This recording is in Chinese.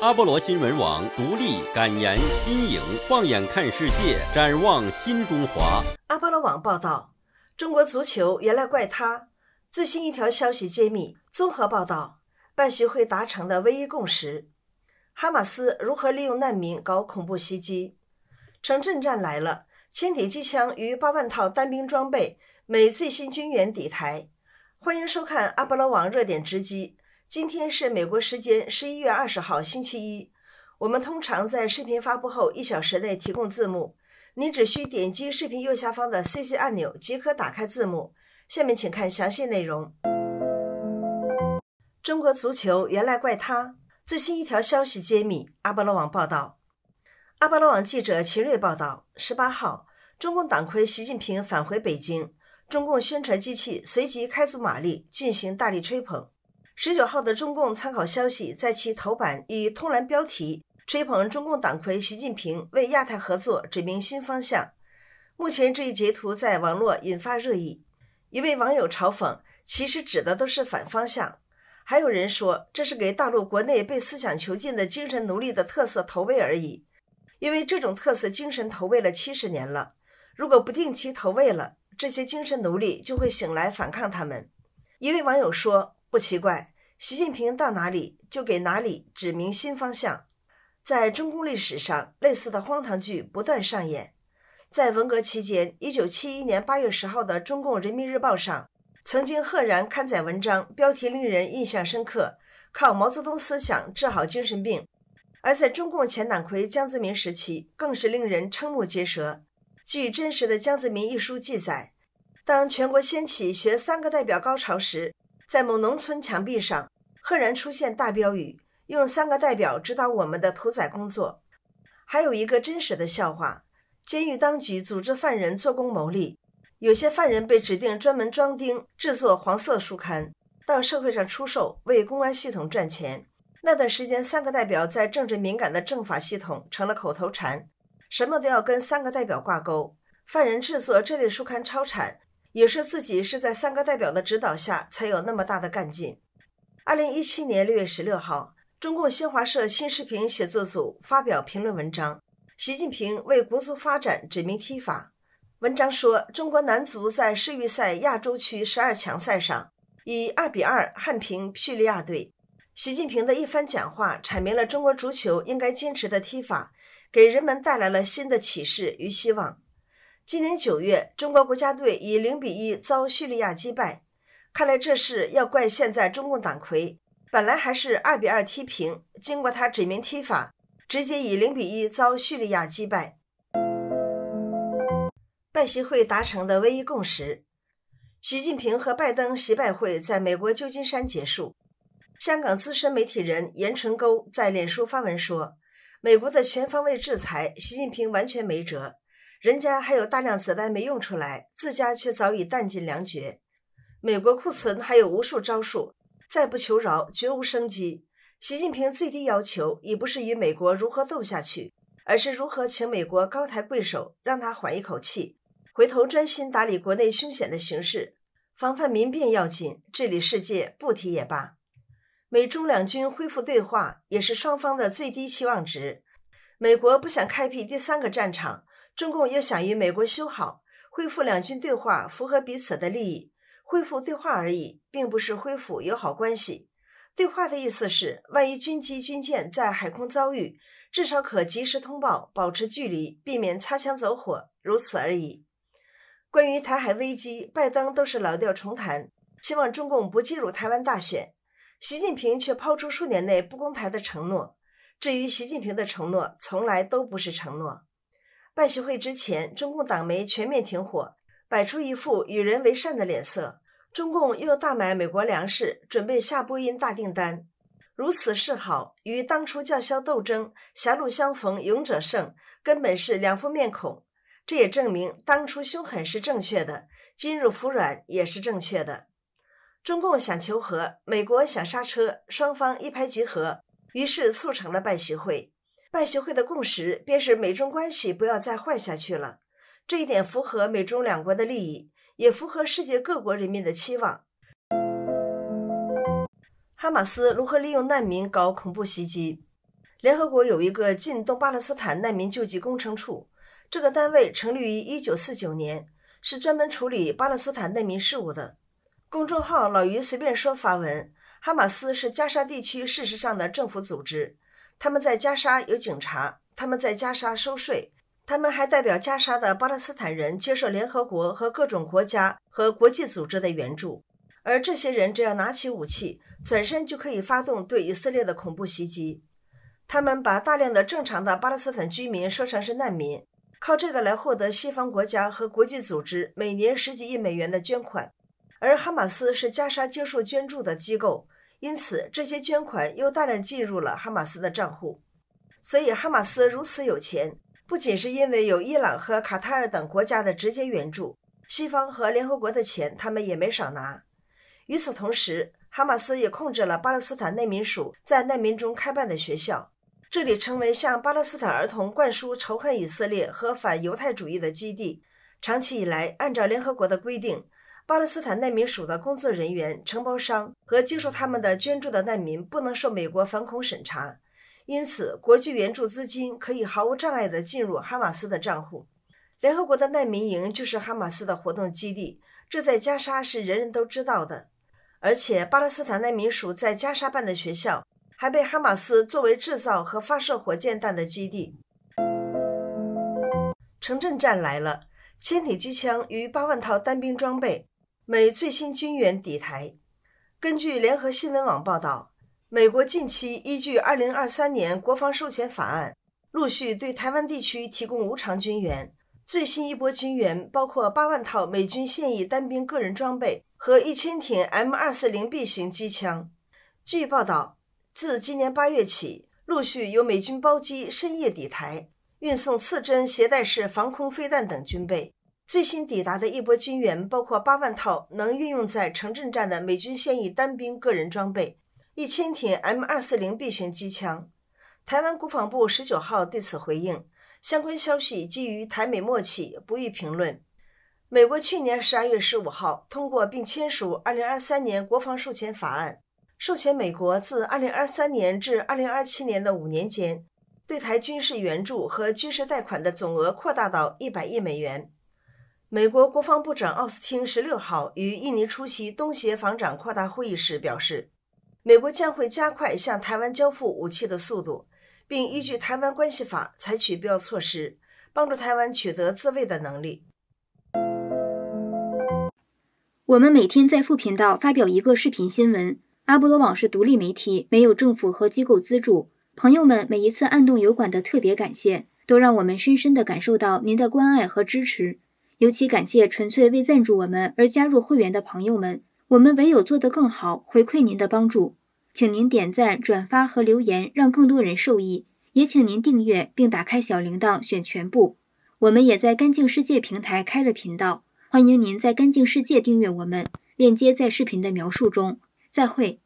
阿波罗新闻网独立、敢言、新颖，放眼看世界，展望新中华。阿波罗网报道：中国足球原来怪他。最新一条消息揭秘，综合报道：办协会达成的唯一共识。哈马斯如何利用难民搞恐怖袭击？城镇战来了，千挺机枪与八万套单兵装备，美最新军援抵台。欢迎收看阿波罗网热点直击。今天是美国时间十一月二十号星期一，我们通常在视频发布后一小时内提供字幕。您只需点击视频右下方的 CC 按钮即可打开字幕。下面请看详细内容。中国足球原来怪他，最新一条消息揭秘。阿波罗网报道，阿波罗网记者秦锐报道，十八号，中共党魁习近平返回北京，中共宣传机器随即开足马力进行大力吹捧。十九号的《中共参考》消息在其头版以通栏标题吹捧中共党魁习近平为亚太合作指明新方向。目前这一截图在网络引发热议。一位网友嘲讽：“其实指的都是反方向。”还有人说：“这是给大陆国内被思想囚禁的精神奴隶的特色投喂而已，因为这种特色精神投喂了七十年了，如果不定期投喂了，这些精神奴隶就会醒来反抗他们。”一位网友说。不奇怪，习近平到哪里就给哪里指明新方向。在中共历史上，类似的荒唐剧不断上演。在文革期间，一九七一年八月十号的《中共人民日报》上，曾经赫然刊载文章，标题令人印象深刻：靠毛泽东思想治好精神病。而在中共前党魁江泽民时期，更是令人瞠目结舌。据真实的《江泽民》一书记载，当全国掀起学“三个代表”高潮时，在某农村墙壁上，赫然出现大标语：“用三个代表指导我们的屠宰工作。”还有一个真实的笑话：监狱当局组织犯人做工谋利，有些犯人被指定专门装钉、制作黄色书刊，到社会上出售，为公安系统赚钱。那段时间，“三个代表”在政治敏感的政法系统成了口头禅，什么都要跟“三个代表”挂钩。犯人制作这类书刊超产。也说自己是在“三个代表”的指导下才有那么大的干劲。二零一七年六月十六号，中共新华社新视频写作组发表评论文章《习近平为国足发展指明踢法》。文章说，中国男足在世预赛亚洲区十二强赛上以二比二憾平叙利亚队。习近平的一番讲话阐明了中国足球应该坚持的踢法，给人们带来了新的启示与希望。今年九月，中国国家队以零比一遭叙利亚击败，看来这事要怪现在中共党魁。本来还是二比二踢平，经过他指名踢法，直接以零比一遭叙利亚击败。拜习会达成的唯一共识，习近平和拜登习拜会在美国旧金山结束。香港资深媒体人严纯沟在脸书发文说：“美国的全方位制裁，习近平完全没辙。”人家还有大量子弹没用出来，自家却早已弹尽粮绝。美国库存还有无数招数，再不求饶，绝无生机。习近平最低要求已不是与美国如何斗下去，而是如何请美国高抬贵手，让他缓一口气，回头专心打理国内凶险的形势，防范民变要紧。治理世界不提也罢。美中两军恢复对话也是双方的最低期望值。美国不想开辟第三个战场。中共又想与美国修好，恢复两军对话，符合彼此的利益，恢复对话而已，并不是恢复友好关系。对话的意思是，万一军机军舰在海空遭遇，至少可及时通报，保持距离，避免擦枪走火，如此而已。关于台海危机，拜登都是老调重弹，希望中共不介入台湾大选。习近平却抛出数年内不攻台的承诺。至于习近平的承诺，从来都不是承诺。拜习会之前，中共党媒全面停火，摆出一副与人为善的脸色。中共又大买美国粮食，准备下波音大订单。如此示好，与当初叫嚣斗争、狭路相逢勇者胜，根本是两副面孔。这也证明当初凶狠是正确的，今日服软也是正确的。中共想求和，美国想刹车，双方一拍即合，于是促成了拜习会。拜协会的共识便是美中关系不要再坏下去了，这一点符合美中两国的利益，也符合世界各国人民的期望。哈马斯如何利用难民搞恐怖袭击？联合国有一个近东巴勒斯坦难民救济工程处，这个单位成立于一九四九年，是专门处理巴勒斯坦难民事务的。公众号老于随便说发文，哈马斯是加沙地区事实上的政府组织。他们在加沙有警察，他们在加沙收税，他们还代表加沙的巴勒斯坦人接受联合国和各种国家和国际组织的援助。而这些人只要拿起武器，转身就可以发动对以色列的恐怖袭击。他们把大量的正常的巴勒斯坦居民说成是难民，靠这个来获得西方国家和国际组织每年十几亿美元的捐款。而哈马斯是加沙接受捐助的机构。因此，这些捐款又大量进入了哈马斯的账户，所以哈马斯如此有钱，不仅是因为有伊朗和卡塔尔等国家的直接援助，西方和联合国的钱他们也没少拿。与此同时，哈马斯也控制了巴勒斯坦难民署在难民中开办的学校，这里成为向巴勒斯坦儿童灌输仇恨以色列和反犹太主义的基地。长期以来，按照联合国的规定。巴勒斯坦难民署的工作人员、承包商和接受他们的捐助的难民不能受美国反恐审查，因此国际援助资金可以毫无障碍地进入哈马斯的账户。联合国的难民营就是哈马斯的活动基地，这在加沙是人人都知道的。而且巴勒斯坦难民署在加沙办的学校还被哈马斯作为制造和发射火箭弹的基地。城镇战来了，千体机枪与八万套单兵装备。美最新军援抵台。根据联合新闻网报道，美国近期依据2023年国防授权法案，陆续对台湾地区提供无偿军援。最新一波军援包括8万套美军现役单兵个人装备和1000挺 M240B 型机枪。据报道，自今年8月起，陆续由美军包机深夜抵台，运送刺针携带式防空飞弹等军备。最新抵达的一波军援包括八万套能运用在城镇战的美军现役单兵个人装备，一千挺 M 二四零 B 型机枪。台湾国防部十九号对此回应，相关消息基于台美默契，不予评论。美国去年十二月十五号通过并签署二零二三年国防授权法案，授权美国自二零二三年至二零二七年的五年间，对台军事援助和军事贷款的总额扩大到一百亿美元。美国国防部长奥斯汀十六号与印尼出席东协防长扩大会议时表示，美国将会加快向台湾交付武器的速度，并依据《台湾关系法》采取必要措施，帮助台湾取得自卫的能力。我们每天在副频道发表一个视频新闻。阿波罗网是独立媒体，没有政府和机构资助。朋友们每一次按动油管的特别感谢，都让我们深深的感受到您的关爱和支持。尤其感谢纯粹为赞助我们而加入会员的朋友们，我们唯有做得更好回馈您的帮助，请您点赞、转发和留言，让更多人受益。也请您订阅并打开小铃铛，选全部。我们也在干净世界平台开了频道，欢迎您在干净世界订阅我们，链接在视频的描述中。再会。